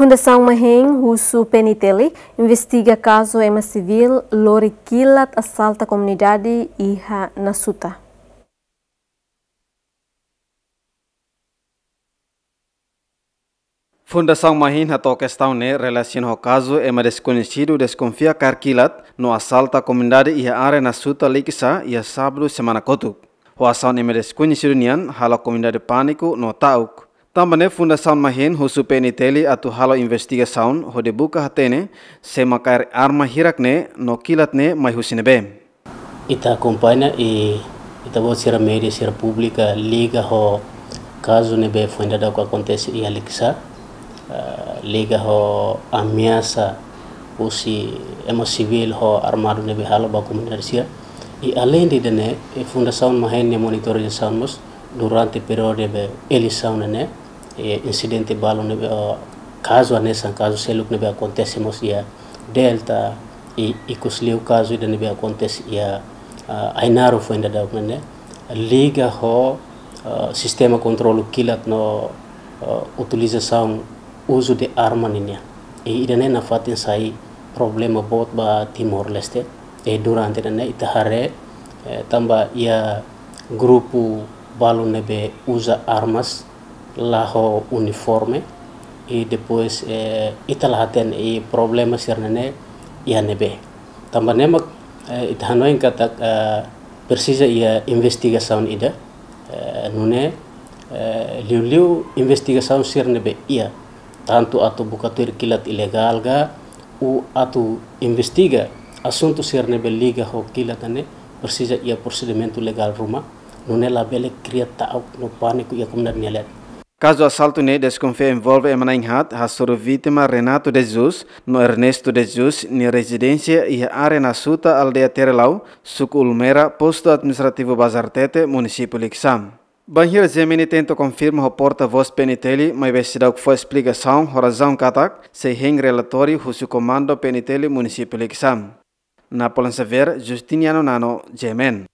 Fundação Maheng Russo Penitelli investiga caso Ema Civil Lori Kilat assalta comunidade Iha Nasuta. Fundação Mahin Hatok está ne né, relaciona ao caso é uma desconhecido desconfia Karkilat no assalto à comunidade e a área na Suta e a sábado semana cotu. O assalto é uma desconhecido nian hala comunidade pânico no Tauk. Tambane fundação mahen husu peni teli atu halo ho de buka hatene makair arma ne no ne mai husine be. Ita kompanya i ita bo sira media sira publika, liga ho be funda da ko acontece i Alexa ah, liga ho amiasa usi emo civil ho armado be halo ba comunidade i alendi além dene e fundação mahen ne monitorização mus durante período de eleição né e incidente de ne né caso anessa caso a ne não acontece mos ia delta e e kusleu caso ida ne acontece ia ainaro foi ainda da né liga sistema de controle que kilat no uh, utilização uso de arma ninya e ainda não na fatin sai problema bot ba timor leste e durante ne itahare também tamba ia grupo balu nebe usa armas laho uniforme i depois eh, italahaten i problema ne ia nebe tambanemak eh, itahanoin kata eh, persisa ia investigasaun ida eh, nune eh, liu-liu investigasaun sirnebe ia tantu atau buka kilat ilegal ga u atu investiga sir sirnebe liga ho kilatane persisa ia prosedimentu legal rumah nela bele cria tal no pânico e a comunidade nelet. Caso assalto ne desconfia envolve Emanang Hat, a sua vítima Renato de Jesus, no Ernesto de Jesus, na residência e área na suta aldeia Terelau, suco Ulmera, posto administrativo Bazartete, município Lixam. Banheiro Zemini tenta confirmar o porta-voz Peniteli, mas vestida que foi explicação, razão catac, se rem relatório seu comando Peniteli, município Lixam. Na Ver, Justiniano Nano, Gemen.